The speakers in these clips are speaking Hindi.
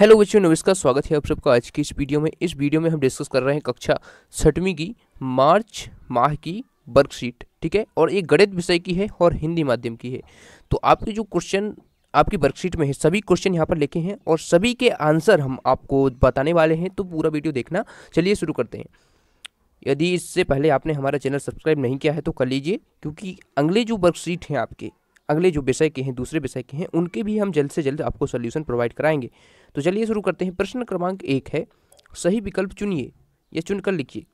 हेलो बच्चों नमस्कार स्वागत है आप सबका आज की इस वीडियो में इस वीडियो में हम डिस्कस कर रहे हैं कक्षा छठवीं की मार्च माह की वर्कशीट ठीक है और ये गणित विषय की है और हिंदी माध्यम की है तो आपके जो क्वेश्चन आपकी वर्कशीट में है सभी क्वेश्चन यहाँ पर लिखे हैं और सभी के आंसर हम आपको बताने वाले हैं तो पूरा वीडियो देखना चलिए शुरू करते हैं यदि इससे पहले आपने हमारा चैनल सब्सक्राइब नहीं किया है तो कर लीजिए क्योंकि अगले जो वर्कशीट हैं आपके अगले जो विषय के हैं दूसरे विषय के हैं उनके भी हम जल्द से जल्द आपको सोल्यूशन प्रोवाइड कराएंगे तो चलिए शुरू करते हैं प्रश्न क्रमांक एक है सही विकल्प चुनिए या चुनकर लिखिए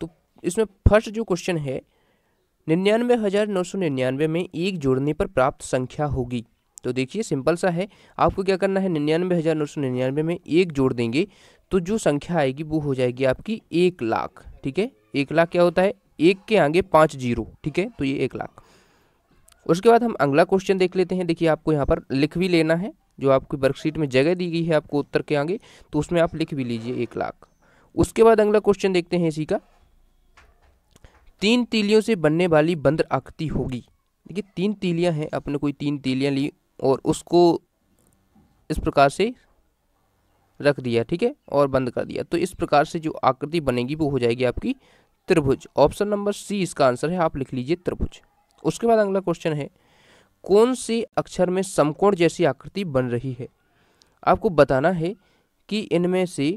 तो इसमें फर्स्ट जो क्वेश्चन है निन्यानवे हज़ार नौ सौ निन्यानवे में एक जोड़ने पर प्राप्त संख्या होगी तो देखिए सिंपल सा है आपको क्या करना है निन्यानवे हज़ार नौ सौ निन्यानवे में एक जोड़ देंगे तो जो संख्या आएगी वो हो जाएगी आपकी एक लाख ठीक है एक लाख क्या होता है एक के आगे पाँच जीरो ठीक है तो ये एक लाख उसके बाद हम अगला क्वेश्चन देख लेते हैं देखिए आपको यहाँ पर लिख भी लेना है जो आपकी वर्कशीट में जगह दी गई है आपको उत्तर के आगे तो उसमें आप लिख भी लीजिए एक लाख उसके बाद अगला क्वेश्चन देखते हैं इसी का तीन तीलियों से बनने वाली बंद्र आकृति होगी देखिए तीन तीलियां हैं अपने कोई तीन तीलियां ली और उसको इस प्रकार से रख दिया ठीक है और बंद कर दिया तो इस प्रकार से जो आकृति बनेगी वो हो जाएगी आपकी त्रिभुज ऑप्शन नंबर सी इसका आंसर है आप लिख लीजिए त्रिभुज उसके बाद अगला क्वेश्चन है कौन से अक्षर में समकोण जैसी आकृति बन रही है आपको बताना है कि इनमें से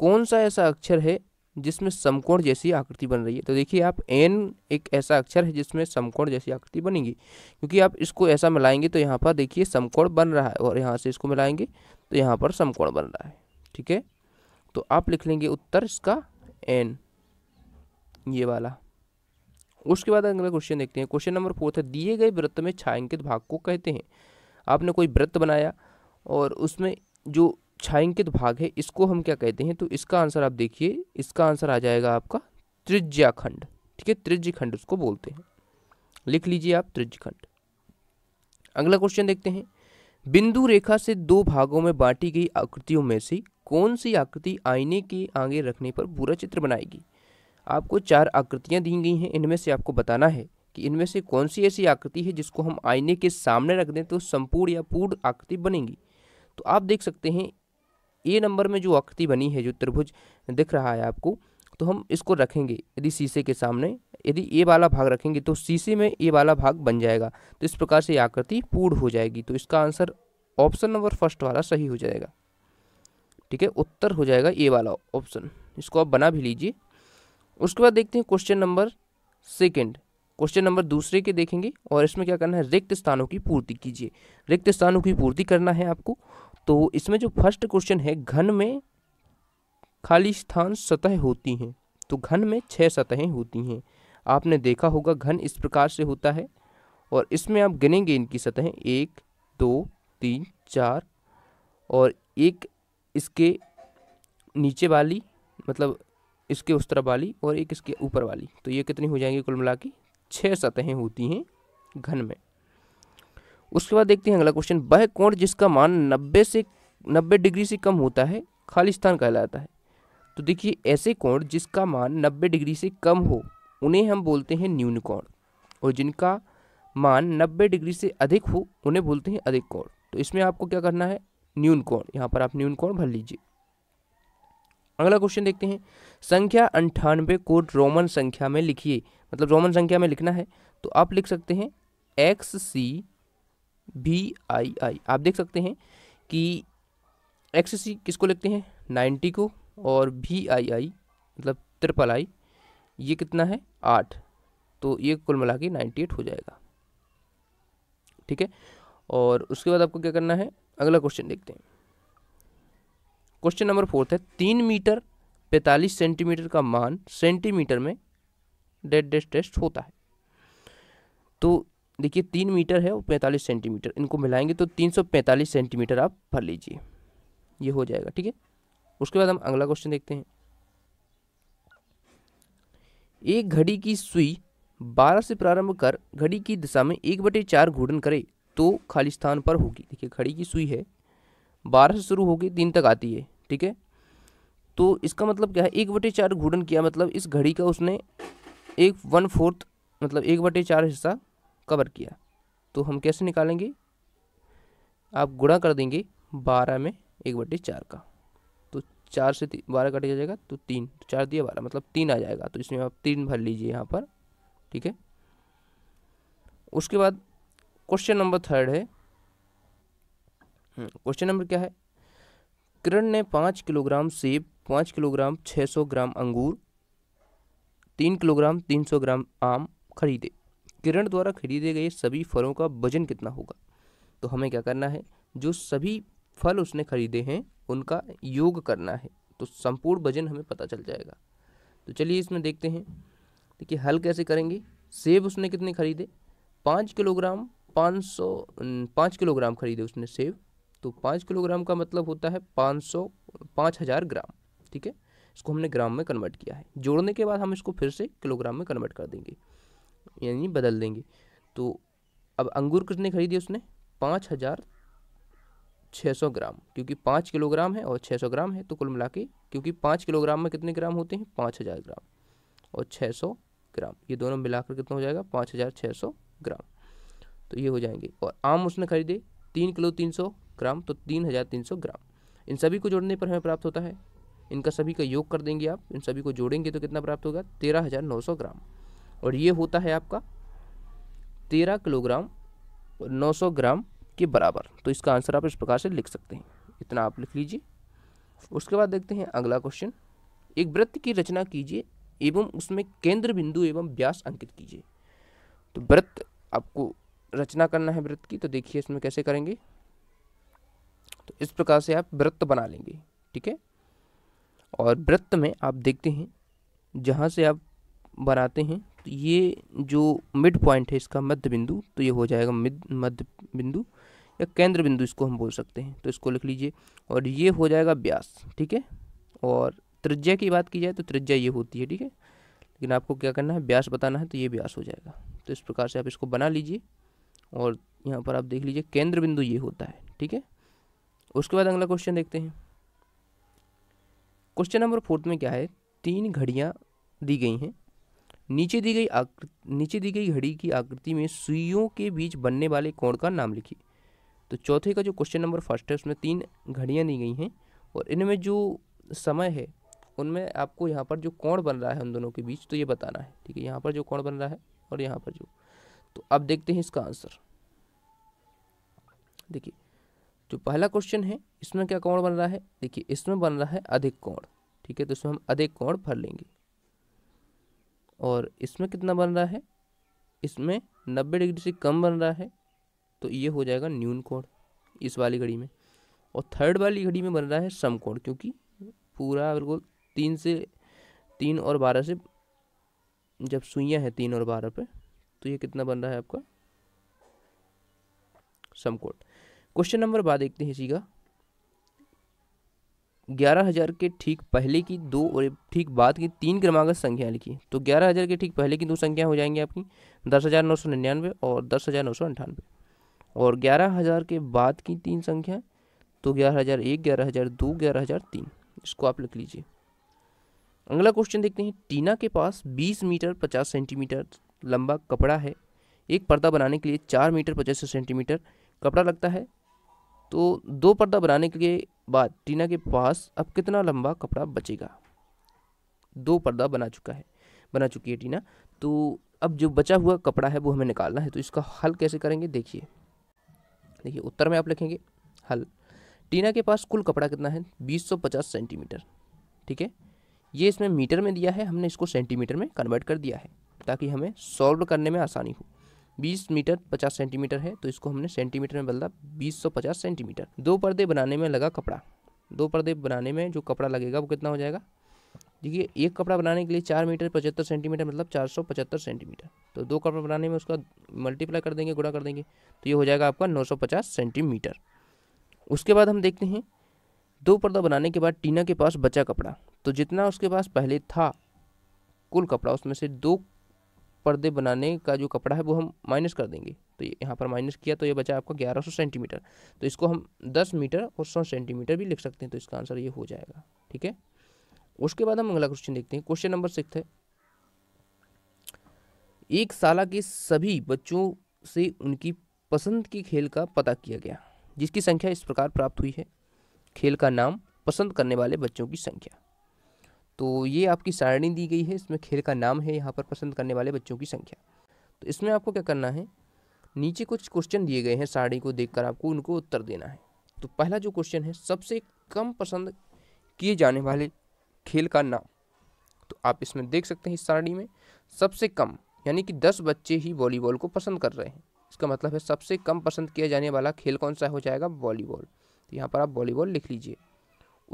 कौन सा ऐसा अक्षर है जिसमें समकोण जैसी आकृति बन रही है तो देखिए आप एन एक ऐसा अक्षर है जिसमें समकोण जैसी आकृति बनेगी क्योंकि आप इसको ऐसा मिलाएंगे तो यहाँ पर देखिए समकोण बन रहा है और यहाँ से इसको मिलाएंगे तो यहाँ पर समकोण बन रहा है ठीक है तो आप लिख लेंगे उत्तर इसका एन ये वाला उसके बाद अगला क्वेश्चन देखते हैं क्वेश्चन नंबर फोर्थ है दिए गए वृत्त में छायांकित भाग को कहते हैं आपने कोई वृत्त बनाया और उसमें जो छायांकित भाग है इसको हम क्या कहते हैं तो इसका आंसर आप देखिए इसका आंसर आ जाएगा आपका त्रिज्याखंड ठीक है त्रिज्यखंड उसको बोलते हैं लिख लीजिए आप त्रिज्यखंड अगला क्वेश्चन देखते हैं बिंदु रेखा से दो भागों में बांटी गई आकृतियों में से कौन सी आकृति आईने के आगे रखने पर पूरा चित्र बनाएगी आपको चार आकृतियाँ दी गई हैं इनमें से आपको बताना है कि इनमें से कौन सी ऐसी आकृति है जिसको हम आईने के सामने रख दें तो संपूर्ण या पूर्ण आकृति बनेगी तो आप देख सकते हैं ए नंबर में जो आकृति बनी है जो त्रिभुज दिख रहा है आपको तो हम इसको रखेंगे यदि शीशे के सामने यदि ए वाला भाग रखेंगे तो शीशे में ए वाला भाग बन जाएगा तो इस प्रकार से आकृति पूर्ण हो जाएगी तो इसका आंसर ऑप्शन नंबर फर्स्ट वाला सही हो जाएगा ठीक है उत्तर हो जाएगा ए वाला ऑप्शन इसको आप बना भी लीजिए उसके बाद देखते हैं question number second question number दूसरे के देखेंगे और इसमें क्या करना है रिक्त स्थानों की पूर्ति कीजिए रिक्त स्थानों की पूर्ति करना है आपको तो इसमें जो फर्स्ट क्वेश्चन है घन में खाली स्थान सतह होती हैं तो घन में छः सतहें होती हैं आपने देखा होगा घन इस प्रकार से होता है और इसमें आप गिनेंगे इनकी सतहें एक दो तीन चार और एक इसके नीचे वाली मतलब इसके उस तरफ वाली और एक इसके ऊपर वाली तो ये कितनी हो जाएंगी कुल मिला के छः सतहें होती हैं घन में उसके बाद देखते हैं अगला क्वेश्चन वह कोण जिसका मान नब्बे से नब्बे डिग्री से कम होता है खाली स्थान कहलाता है तो देखिए ऐसे कोण जिसका मान नब्बे डिग्री से कम हो उन्हें हम बोलते हैं न्यून कोण और जिनका मान नब्बे डिग्री से अधिक हो उन्हें बोलते हैं अधिक कोण तो इसमें आपको क्या करना है न्यून कोण यहाँ पर आप न्यून कोण भर लीजिए अगला क्वेश्चन देखते हैं संख्या अंठानवे को रोमन संख्या में लिखिए मतलब रोमन संख्या में लिखना है तो आप लिख सकते हैं एक्स सी बी आई आई आप देख सकते हैं कि एक्स सी किसको लिखते हैं नाइन्टी को और वी आई आई मतलब ट्रिपल आई ये कितना है आठ तो ये कुल मिला के नाइन्टी एट हो जाएगा ठीक है और उसके बाद आपको क्या करना है अगला क्वेश्चन देखते हैं क्वेश्चन नंबर फोर्थ है तीन मीटर पैंतालीस सेंटीमीटर का मान सेंटीमीटर में डेड डेस्ट टेस्ट होता है तो देखिए तीन मीटर है और पैंतालीस सेंटीमीटर इनको मिलाएंगे तो तीन सौ पैंतालीस सेंटीमीटर आप भर लीजिए ये हो जाएगा ठीक है उसके बाद हम अगला क्वेश्चन देखते हैं एक घड़ी की सुई बारह से प्रारंभ कर घड़ी की दिशा में एक बटे चार घूर्णन करे तो खाली स्थान पर होगी देखिए घड़ी की सुई है बारह से शुरू होगी दिन तक आती है ठीक है तो इसका मतलब क्या है एक बटे चार घूर्णन किया मतलब इस घड़ी का उसने एक वन फोर्थ मतलब एक बटे चार हिस्सा कवर किया तो हम कैसे निकालेंगे आप गुणा कर देंगे बारह में एक बटे चार का तो चार से बारह काटे जाएगा तो तीन चार दिया बारह मतलब तीन आ जाएगा तो इसमें आप तीन भर लीजिए यहाँ पर ठीक है उसके बाद क्वेश्चन नंबर थर्ड है क्वेश्चन हम्म, नंबर क्या है किरण ने पाँच किलोग्राम सेब पाँच किलोग्राम छः सौ ग्राम अंगूर तीन किलोग्राम तीन सौ ग्राम आम खरीदे किरण द्वारा खरीदे गए सभी फलों का वजन कितना होगा तो हमें क्या करना है जो सभी फल उसने खरीदे हैं उनका योग करना है तो संपूर्ण वजन हमें पता चल जाएगा तो चलिए इसमें देखते हैं देखिए हल कैसे करेंगे सेब उसने कितने खरीदे पाँच किलोग्राम पाँच सौ पाँच किलोग्राम खरीदे उसने सेब तो पाँच किलोग्राम का मतलब होता है पाँच सौ पाँच हज़ार ग्राम ठीक है इसको हमने ग्राम में कन्वर्ट किया है जोड़ने के बाद हम इसको फिर से किलोग्राम में कन्वर्ट कर देंगे यानी बदल देंगे तो अब अंगूर कितने खरीदे उसने पाँच हज़ार छः सौ ग्राम क्योंकि पाँच किलोग्राम है और छः सौ ग्राम है तो कुल मिला के क्योंकि पाँच किलोग्राम में कितने ग्राम होते हैं पाँच हज़ार ग्राम और छः सौ ग्राम ये दोनों मिलाकर कितना हो जाएगा पाँच हज़ार छः सौ ग्राम तो ये हो जाएंगे और आम उसने खरीदे तीन किलो तीन सौ ग्राम तो तीन हज़ार तीन सौ ग्राम इन सभी को जोड़ने पर हमें प्राप्त होता है इनका सभी का योग कर देंगे आप इन सभी को जोड़ेंगे तो कितना प्राप्त होगा तेरह हज़ार नौ सौ ग्राम और ये होता है आपका तेरह किलोग्राम और नौ सौ ग्राम के बराबर तो इसका आंसर आप इस प्रकार से लिख सकते हैं इतना आप लिख लीजिए उसके बाद देखते हैं अगला क्वेश्चन एक वृत्त की रचना कीजिए एवं उसमें केंद्र बिंदु एवं व्यास अंकित कीजिए तो वृत्त आपको रचना करना है वृत्त की तो देखिए इसमें कैसे करेंगे तो इस प्रकार से आप वृत्त बना लेंगे ठीक है और वृत्त में आप देखते हैं जहाँ से आप बनाते हैं तो ये जो मिड पॉइंट है इसका मध्य बिंदु तो ये हो जाएगा मिड मध्य बिंदु या केंद्र बिंदु इसको हम बोल सकते हैं तो इसको लिख लीजिए और ये हो जाएगा व्यास ठीक है और त्रिज्या की बात की जाए तो त्रिज्या ये होती है ठीक है लेकिन आपको क्या करना है व्यास बताना है तो ये व्यास हो जाएगा तो इस प्रकार से आप इसको बना लीजिए और यहाँ पर आप देख लीजिए केंद्र बिंदु ये होता है ठीक है उसके बाद अगला क्वेश्चन देखते हैं क्वेश्चन नंबर फोर्थ में क्या है तीन घड़ियाँ दी गई हैं नीचे दी गई नीचे दी गई घड़ी की आकृति में सुइयों के बीच बनने वाले कोण का नाम लिखिए तो चौथे का जो क्वेश्चन नंबर फर्स्ट है उसमें तीन घड़ियाँ दी गई हैं और इनमें जो समय है उनमें आपको यहाँ पर जो कोण बन रहा है उन दोनों के बीच तो ये बताना है ठीक है यहाँ पर जो कोण बन रहा है और यहाँ पर जो तो अब देखते हैं इसका आंसर देखिए जो पहला क्वेश्चन है इसमें क्या कोण बन रहा है देखिए इसमें बन रहा है अधिक कोण ठीक है तो इसमें हम अधिक कोण भर लेंगे और इसमें कितना बन रहा है इसमें नब्बे डिग्री से कम बन रहा है तो ये हो जाएगा न्यून कोण इस वाली घड़ी में और थर्ड वाली घड़ी में बन रहा है समकोण क्योंकि पूरा बिल्कुल तीन से तीन और बारह से जब सुइयाँ हैं तीन और बारह पे तो ये कितना बन रहा है आपका समकोण क्वेश्चन नंबर बाद देखते हैं इसी का ग्यारह हज़ार के ठीक पहले की दो और ठीक बाद की तीन क्रमागत संख्या लिखिए तो ग्यारह हज़ार के ठीक पहले की दो संख्या हो जाएंगी आपकी दस हज़ार नौ सौ निन्यानवे और दस हज़ार नौ सौ अंठानवे और ग्यारह हज़ार के बाद की तीन संख्या तो ग्यारह हज़ार एक ग्यारह हज़ार दो ग्यारह हज़ार तीन इसको आप लिख लीजिए अगला क्वेश्चन देखते हैं टीना के पास बीस मीटर पचास सेंटीमीटर लंबा कपड़ा है एक पर्दा बनाने के लिए चार मीटर पचास सेंटीमीटर कपड़ा लगता है तो दो पर्दा बनाने के बाद टीना के पास अब कितना लंबा कपड़ा बचेगा दो पर्दा बना चुका है बना चुकी है टीना तो अब जो बचा हुआ कपड़ा है वो हमें निकालना है तो इसका हल कैसे करेंगे देखिए देखिए उत्तर में आप लिखेंगे हल टीना के पास कुल कपड़ा कितना है 2050 सेंटीमीटर ठीक है ये इसमें मीटर में दिया है हमने इसको सेंटीमीटर में कन्वर्ट कर दिया है ताकि हमें सॉल्व करने में आसानी हो बीस मीटर पचास सेंटीमीटर है तो इसको हमने सेंटीमीटर में बदला बीस सौ पचास सेंटीमीटर दो पर्दे बनाने में लगा कपड़ा दो पर्दे बनाने में जो कपड़ा लगेगा वो कितना हो जाएगा देखिए एक कपड़ा बनाने के लिए चार मीटर पचहत्तर सेंटीमीटर मतलब चार सौ पचहत्तर सेंटीमीटर तो दो कपड़ा बनाने में उसका मल्टीप्लाई कर देंगे गुणा कर देंगे तो ये हो जाएगा आपका नौ सौ पचास सेंटीमीटर उसके बाद हम देखते हैं दो पर्दा बनाने के बाद टीना के पास बचा कपड़ा तो जितना उसके पास पहले था कुल कपड़ा उसमें से दो पर्दे बनाने का जो कपड़ा है वो हम माइनस कर देंगे तो यहाँ पर माइनस किया तो ये बचा आपका 1100 सेंटीमीटर तो इसको हम 10 मीटर और 100 सेंटीमीटर भी लिख सकते हैं तो इसका आंसर ये हो जाएगा ठीक है उसके बाद हम अगला क्वेश्चन देखते हैं क्वेश्चन नंबर सिक्स है एक साल के सभी बच्चों से उनकी पसंद के खेल का पता किया गया जिसकी संख्या इस प्रकार प्राप्त हुई है खेल का नाम पसंद करने वाले बच्चों की संख्या तो ये आपकी सारणी दी गई है इसमें खेल का नाम है यहाँ पर पसंद करने वाले बच्चों की संख्या तो इसमें आपको क्या करना है नीचे कुछ क्वेश्चन दिए गए हैं सारणी को देखकर आपको उनको उत्तर देना है तो पहला जो क्वेश्चन है सबसे कम पसंद किए जाने वाले खेल का नाम तो आप इसमें देख सकते हैं इस सारणी में सबसे कम यानी कि दस बच्चे ही वॉलीबॉल को पसंद कर रहे हैं इसका मतलब है सबसे कम पसंद किया जाने वाला खेल कौन सा हो जाएगा वॉलीबॉल तो यहाँ पर आप वॉलीबॉल लिख लीजिए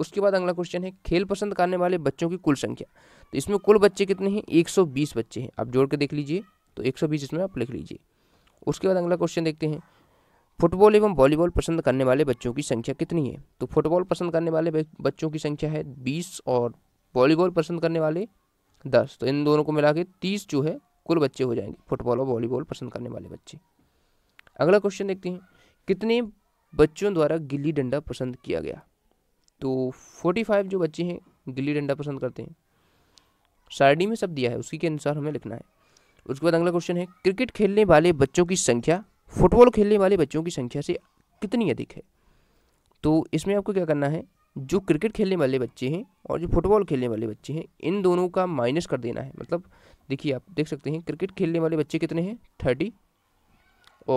उसके बाद अगला क्वेश्चन है खेल पसंद करने वाले बच्चों की कुल संख्या तो इसमें कुल बच्चे कितने हैं 120 बच्चे हैं आप जोड़ के देख लीजिए तो 120 इसमें आप लिख लीजिए उसके बाद अगला क्वेश्चन देखते हैं फुटबॉल एवं वॉलीबॉल पसंद करने वाले बच्चों की संख्या कितनी है तो फुटबॉल पसंद करने वाले बच्चों की संख्या है बीस और वॉलीबॉल पसंद करने वाले दस तो इन दोनों को मिला के तीस जो है कुल बच्चे हो जाएंगे फुटबॉल और वॉलीबॉल पसंद करने वाले बच्चे अगला क्वेश्चन देखते हैं कितने बच्चों द्वारा गिल्ली डंडा पसंद किया गया तो 45 जो बच्चे हैं गिल्ली डंडा पसंद करते हैं सारणी में सब दिया है उसी के अनुसार हमें लिखना है उसके बाद अगला क्वेश्चन है क्रिकेट खेलने वाले बच्चों की संख्या फुटबॉल खेलने वाले बच्चों की संख्या से कितनी अधिक है तो इसमें आपको क्या करना है जो क्रिकेट खेलने वाले बच्चे हैं और जो फुटबॉल खेलने वाले बच्चे हैं इन दोनों का माइनस कर देना है मतलब देखिए आप देख सकते हैं क्रिकेट खेलने वाले बच्चे कितने हैं थर्टी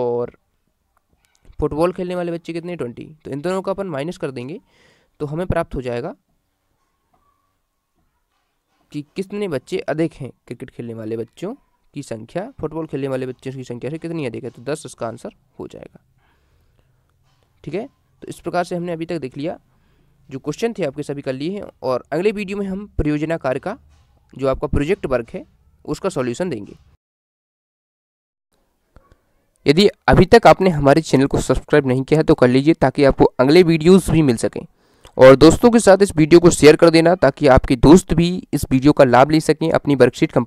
और फुटबॉल खेलने वाले बच्चे कितने ट्वेंटी तो इन दोनों का अपन माइनस कर देंगे तो हमें प्राप्त हो जाएगा कि कितने बच्चे अधिक हैं क्रिकेट खेलने वाले बच्चों की संख्या फुटबॉल खेलने वाले बच्चों की संख्या से कितनी अधिक है तो दस उसका आंसर हो जाएगा ठीक है तो इस प्रकार से हमने अभी तक देख लिया जो क्वेश्चन थे आपके सभी कर लिए हैं और अगले वीडियो में हम परियोजना कार्य का जो आपका प्रोजेक्ट वर्क है उसका सॉल्यूशन देंगे यदि अभी तक आपने हमारे चैनल को सब्सक्राइब नहीं किया है तो कर लीजिए ताकि आपको अगले वीडियोस भी मिल सकें और दोस्तों के साथ इस वीडियो को शेयर कर देना ताकि आपके दोस्त भी इस वीडियो का लाभ ले सकें अपनी वर्कशीट